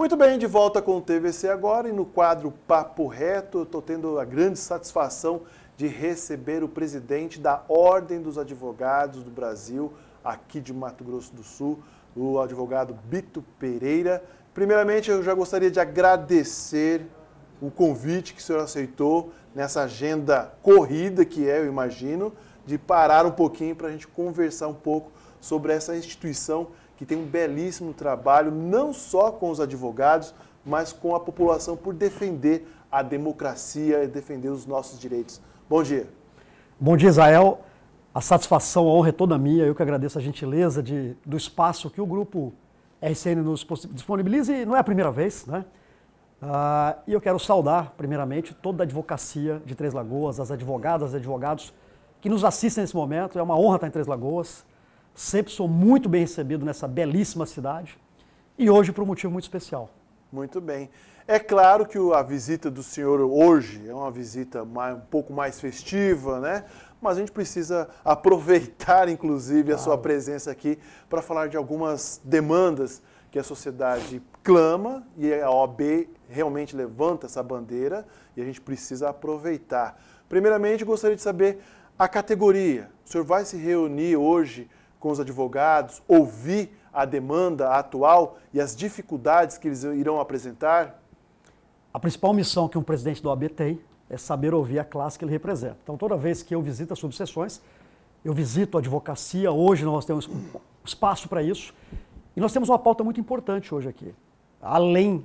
Muito bem, de volta com o TVC agora e no quadro Papo Reto, estou tendo a grande satisfação de receber o presidente da Ordem dos Advogados do Brasil, aqui de Mato Grosso do Sul, o advogado Bito Pereira. Primeiramente, eu já gostaria de agradecer o convite que o senhor aceitou nessa agenda corrida que é, eu imagino, de parar um pouquinho para a gente conversar um pouco sobre essa instituição que tem um belíssimo trabalho, não só com os advogados, mas com a população por defender a democracia e defender os nossos direitos. Bom dia. Bom dia, Israel. A satisfação, a honra é toda minha. Eu que agradeço a gentileza de, do espaço que o grupo RCN nos disponibiliza e não é a primeira vez, né? Ah, e eu quero saudar, primeiramente, toda a advocacia de Três Lagoas, as advogadas e advogados que nos assistem nesse momento. É uma honra estar em Três Lagoas. Sempre sou muito bem recebido nessa belíssima cidade e hoje por um motivo muito especial. Muito bem. É claro que a visita do senhor hoje é uma visita mais, um pouco mais festiva, né? Mas a gente precisa aproveitar, inclusive, claro. a sua presença aqui para falar de algumas demandas que a sociedade clama e a OAB realmente levanta essa bandeira e a gente precisa aproveitar. Primeiramente, gostaria de saber a categoria. O senhor vai se reunir hoje com os advogados, ouvir a demanda atual e as dificuldades que eles irão apresentar? A principal missão que um presidente do OAB tem é saber ouvir a classe que ele representa. Então, toda vez que eu visito as subseções, eu visito a advocacia, hoje nós temos espaço para isso, e nós temos uma pauta muito importante hoje aqui. Além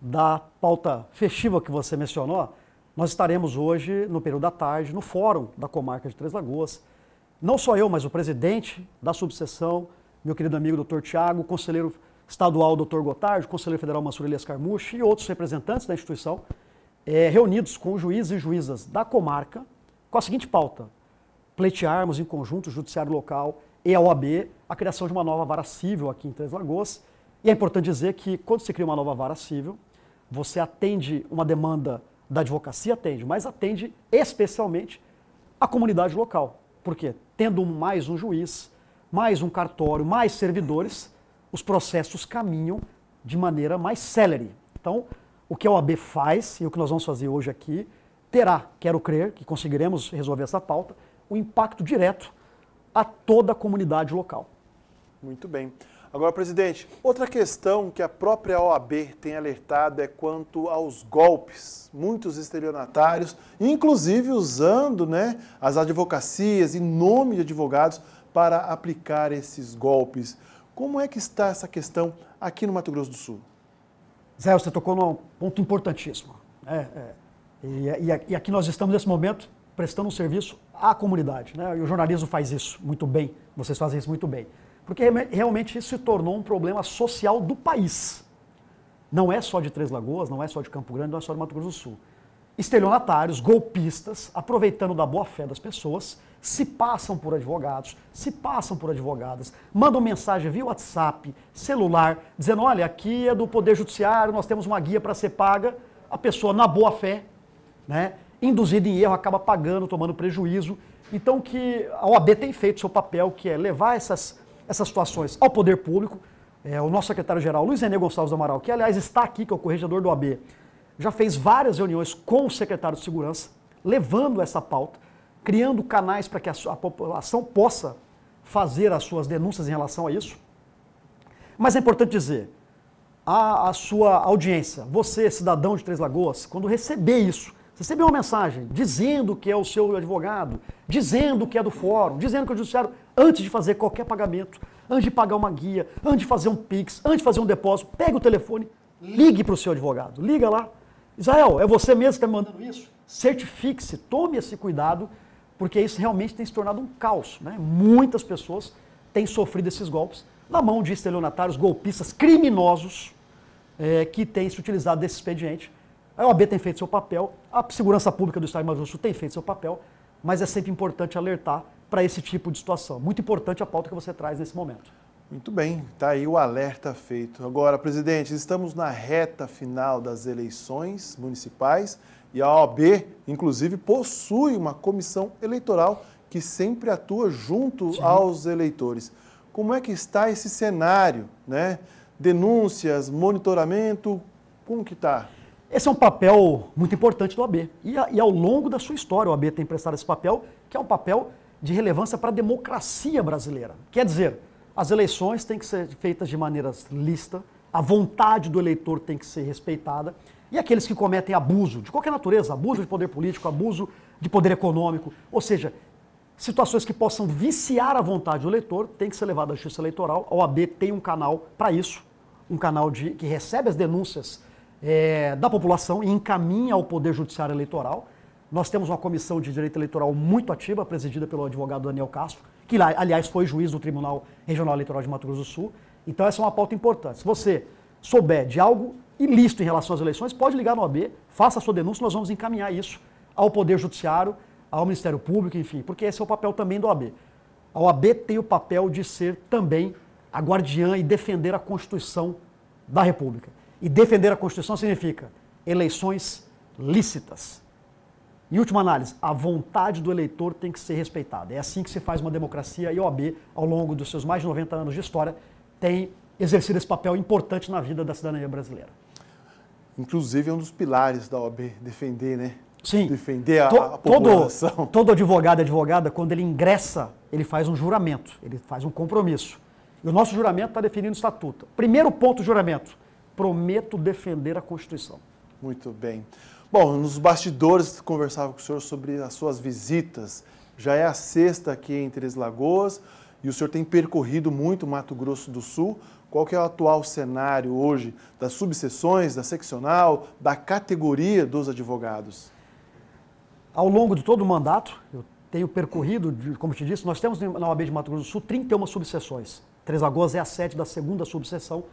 da pauta festiva que você mencionou, nós estaremos hoje, no período da tarde, no Fórum da Comarca de Três Lagoas, não só eu, mas o presidente da subseção, meu querido amigo doutor Tiago, conselheiro estadual doutor Gotardo, conselheiro federal Mansur Elias Carmucci e outros representantes da instituição, é, reunidos com juízes e juízas da comarca, com a seguinte pauta, pleitearmos em conjunto o judiciário local e a OAB a criação de uma nova vara civil aqui em Três Lagoas. E é importante dizer que quando se cria uma nova vara civil, você atende uma demanda da advocacia, atende, mas atende especialmente a comunidade local. Porque tendo mais um juiz, mais um cartório, mais servidores, os processos caminham de maneira mais célere. Então, o que a OAB faz e o que nós vamos fazer hoje aqui terá, quero crer, que conseguiremos resolver essa pauta, um impacto direto a toda a comunidade local. Muito bem. Agora, presidente, outra questão que a própria OAB tem alertado é quanto aos golpes. Muitos estelionatários, inclusive usando né, as advocacias em nome de advogados para aplicar esses golpes. Como é que está essa questão aqui no Mato Grosso do Sul? Zé, você tocou num ponto importantíssimo. Né? É. E, e aqui nós estamos, nesse momento, prestando um serviço à comunidade. Né? E o jornalismo faz isso muito bem, vocês fazem isso muito bem porque realmente isso se tornou um problema social do país. Não é só de Três Lagoas, não é só de Campo Grande, não é só de Mato Grosso do Sul. Estelionatários, golpistas, aproveitando da boa fé das pessoas, se passam por advogados, se passam por advogadas, mandam mensagem via WhatsApp, celular, dizendo: olha, aqui é do Poder Judiciário, nós temos uma guia para ser paga. A pessoa, na boa fé, né, induzida em erro, acaba pagando, tomando prejuízo. Então, que a OAB tem feito seu papel, que é levar essas essas situações ao poder público. É, o nosso secretário-geral, Luiz René Gonçalves do Amaral, que aliás está aqui, que é o corregedor do AB, já fez várias reuniões com o secretário de Segurança, levando essa pauta, criando canais para que a, a população possa fazer as suas denúncias em relação a isso. Mas é importante dizer, a, a, sua audiência, você, cidadão de Três Lagoas, quando receber isso, receber uma mensagem dizendo que é o seu advogado, dizendo que é do fórum, dizendo que é o judiciário, antes de fazer qualquer pagamento, antes de pagar uma guia, antes de fazer um Pix, antes de fazer um depósito, pega o telefone, ligue para o seu advogado, liga lá. Israel, é você mesmo que está me mandando isso? Certifique-se, tome esse cuidado, porque isso realmente tem se tornado um caos. Né? Muitas pessoas têm sofrido esses golpes na mão de estelionatários, golpistas, criminosos, é, que têm se utilizado desse expediente. A OAB tem feito seu papel, a Segurança Pública do Estado de Mato Grosso tem feito seu papel, mas é sempre importante alertar para esse tipo de situação. Muito importante a pauta que você traz nesse momento. Muito bem, está aí o alerta feito. Agora, presidente, estamos na reta final das eleições municipais e a OAB, inclusive, possui uma comissão eleitoral que sempre atua junto Sim. aos eleitores. Como é que está esse cenário, né? Denúncias, monitoramento, como que está? Esse é um papel muito importante do OAB. E, e, ao longo da sua história, o OAB tem prestado esse papel, que é um papel de relevância para a democracia brasileira. Quer dizer, as eleições têm que ser feitas de maneira lista, a vontade do eleitor tem que ser respeitada e aqueles que cometem abuso, de qualquer natureza, abuso de poder político, abuso de poder econômico, ou seja, situações que possam viciar a vontade do eleitor, tem que ser levado à justiça eleitoral. A OAB tem um canal para isso, um canal de, que recebe as denúncias é, da população e encaminha ao Poder Judiciário Eleitoral. Nós temos uma comissão de direito eleitoral muito ativa, presidida pelo advogado Daniel Castro, que, aliás, foi juiz do Tribunal Regional Eleitoral de Mato Grosso do Sul. Então, essa é uma pauta importante. Se você souber de algo ilícito em relação às eleições, pode ligar no AB, faça a sua denúncia, nós vamos encaminhar isso ao Poder Judiciário, ao Ministério Público, enfim, porque esse é o papel também do OAB. A OAB tem o papel de ser também a guardiã e defender a Constituição da República. E defender a Constituição significa eleições lícitas, em última análise, a vontade do eleitor tem que ser respeitada. É assim que se faz uma democracia e a OAB, ao longo dos seus mais de 90 anos de história, tem exercido esse papel importante na vida da cidadania brasileira. Inclusive, é um dos pilares da OAB defender, né? Sim. Defender a, to, a população. Todo, advogado e advogada, quando ele ingressa, ele faz um juramento, ele faz um compromisso. E o nosso juramento está definido no estatuto. Primeiro ponto do juramento: prometo defender a Constituição. Muito bem. Bom, nos bastidores conversava com o senhor sobre as suas visitas. Já é a sexta aqui em Três Lagoas e o senhor tem percorrido muito Mato Grosso do Sul. Qual que é o atual cenário hoje das subseções, da seccional, da categoria dos advogados? Ao longo de todo o mandato, eu tenho percorrido, como te disse, nós temos na OAB de Mato Grosso do Sul 31 subseções. Três Lagoas é a sede da segunda subseção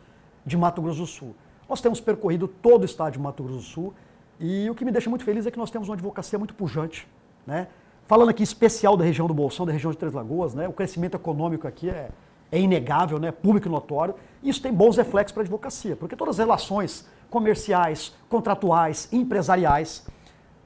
de Mato Grosso do Sul. Nós temos percorrido todo o estado de Mato Grosso do Sul e o que me deixa muito feliz é que nós temos uma advocacia muito pujante, né? Falando aqui especial da região do Bolsão, da região de Três Lagoas, né? O crescimento econômico aqui é, é inegável, né? Público e notório. E isso tem bons reflexos para a advocacia, porque todas as relações comerciais, contratuais, empresariais,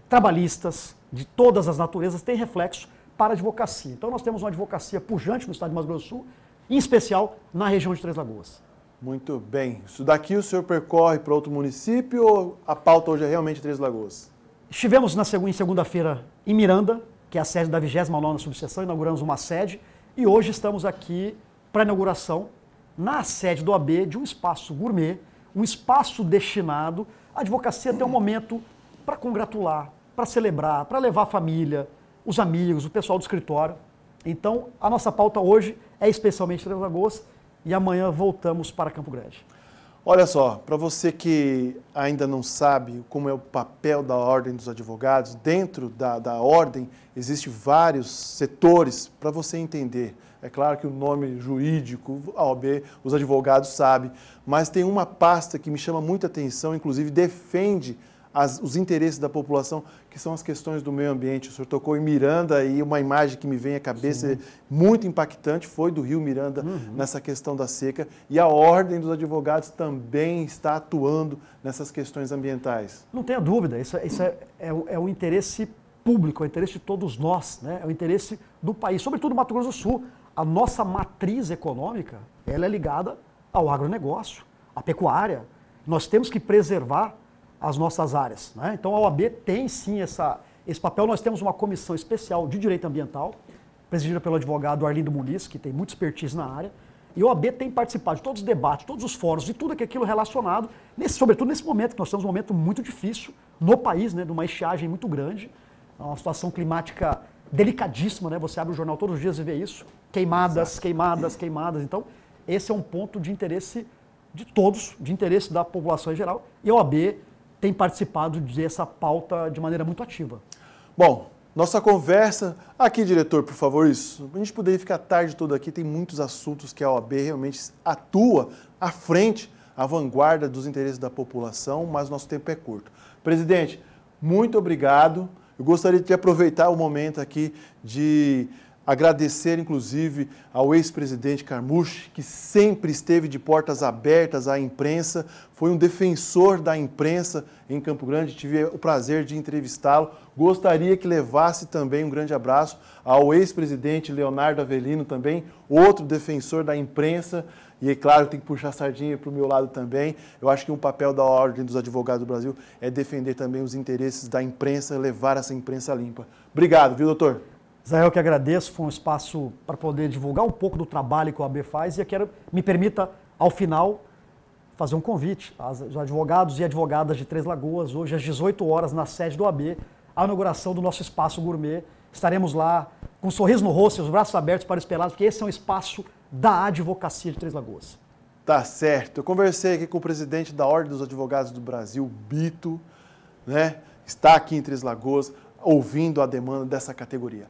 trabalhistas, de todas as naturezas, têm reflexo para a advocacia. Então nós temos uma advocacia pujante no estado de Mato Grosso do Sul, em especial na região de Três Lagoas. Muito bem. Isso daqui o senhor percorre para outro município ou a pauta hoje é realmente Três Lagoas? Estivemos na segunda, em segunda-feira em Miranda, que é a sede da 29ª subseção, inauguramos uma sede e hoje estamos aqui para inauguração na sede do AB de um espaço gourmet, um espaço destinado à advocacia até um momento para congratular, para celebrar, para levar a família, os amigos, o pessoal do escritório. Então, a nossa pauta hoje é especialmente Três Lagoas e amanhã voltamos para Campo Grande. Olha só, para você que ainda não sabe como é o papel da Ordem dos Advogados, dentro da, da Ordem existem vários setores para você entender. É claro que o nome jurídico, a OAB, os advogados sabem, mas tem uma pasta que me chama muita atenção, inclusive defende as, os interesses da população, que são as questões do meio ambiente. O senhor tocou em Miranda e uma imagem que me vem à cabeça Sim. É muito impactante foi do Rio Miranda uhum. nessa questão da seca. E a Ordem dos Advogados também está atuando nessas questões ambientais. Não tenha dúvida, isso, é, isso é, é, é um interesse público, é o interesse de todos nós, né? é o interesse do país, sobretudo do Mato Grosso do Sul. A nossa matriz econômica ela é ligada ao agronegócio, à pecuária. Nós temos que preservar as nossas áreas. Né? Então a OAB tem sim essa, esse papel. Nós temos uma comissão especial de direito ambiental, presidida pelo advogado Arlindo Muniz, que tem muito expertise na área. E a OAB tem participado de todos os debates, todos os fóruns, de tudo aquilo relacionado, nesse, sobretudo nesse momento, que nós temos um momento muito difícil no país, né, de uma estiagem muito grande, é uma situação climática delicadíssima, né? Você abre o jornal todos os dias e vê isso. Queimadas, Exato. queimadas, queimadas. Então, esse é um ponto de interesse de todos, de interesse da população em geral. E a OAB tem participado dessa pauta de maneira muito ativa. Bom, nossa conversa. Aqui, diretor, por favor, isso. a gente poderia ficar a tarde toda aqui, tem muitos assuntos que a OAB realmente atua à frente, à vanguarda dos interesses da população, mas nosso tempo é curto. Presidente, muito obrigado. Eu gostaria de aproveitar o momento aqui de Agradecer, inclusive, ao ex-presidente Carmuche, que sempre esteve de portas abertas à imprensa, foi um defensor da imprensa em Campo Grande, tive o prazer de entrevistá-lo. Gostaria que levasse também um grande abraço ao ex-presidente Leonardo Avelino, também outro defensor da imprensa. E é claro, tem que puxar a sardinha para o meu lado também. Eu acho que um papel da Ordem dos Advogados do Brasil é defender também os interesses da imprensa, levar essa imprensa limpa. Obrigado, viu, doutor? Israel, que agradeço, foi um espaço para poder divulgar um pouco do trabalho que o AB faz e eu quero, me permita, ao final, fazer um convite aos advogados e advogadas de Três Lagoas, hoje às 18 horas, na sede do AB, a inauguração do nosso espaço gourmet. Estaremos lá com um sorriso no rosto e os braços abertos para os pelados, porque esse é um espaço da advocacia de Três Lagoas. Tá certo. Eu conversei aqui com o presidente da Ordem dos Advogados do Brasil, Bito, né? Está aqui em Três Lagoas, ouvindo a demanda dessa categoria.